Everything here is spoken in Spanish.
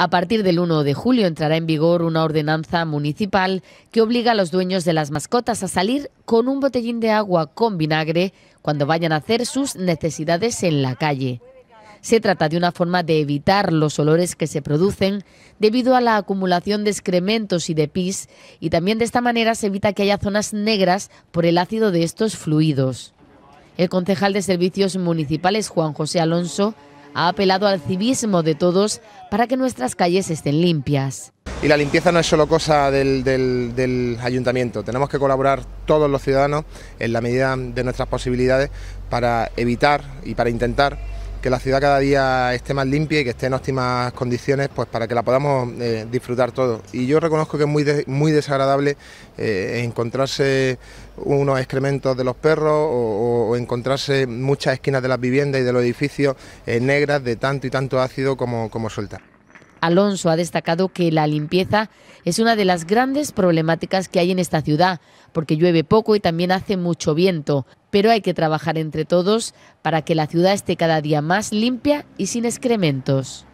A partir del 1 de julio entrará en vigor una ordenanza municipal que obliga a los dueños de las mascotas a salir con un botellín de agua con vinagre cuando vayan a hacer sus necesidades en la calle. Se trata de una forma de evitar los olores que se producen debido a la acumulación de excrementos y de pis y también de esta manera se evita que haya zonas negras por el ácido de estos fluidos. El concejal de Servicios Municipales, Juan José Alonso, ha apelado al civismo de todos para que nuestras calles estén limpias. Y la limpieza no es solo cosa del, ayuntamiento, tenemos que colaborar todos los ciudadanos en la medida de nuestras posibilidades para evitar y para intentar que la ciudad cada día esté más limpia y que esté en óptimas condiciones pues para que la podamos eh, disfrutar todo... Y yo reconozco que es muy, muy desagradable eh, encontrarse unos excrementos de los perros o, encontrarse muchas esquinas de las viviendas y de los edificios eh, negras de tanto y tanto ácido como, como suelta. Alonso ha destacado que la limpieza es una de las grandes problemáticas que hay en esta ciudad, porque llueve poco y también hace mucho viento pero hay que trabajar entre todos para que la ciudad esté cada día más limpia y sin excrementos.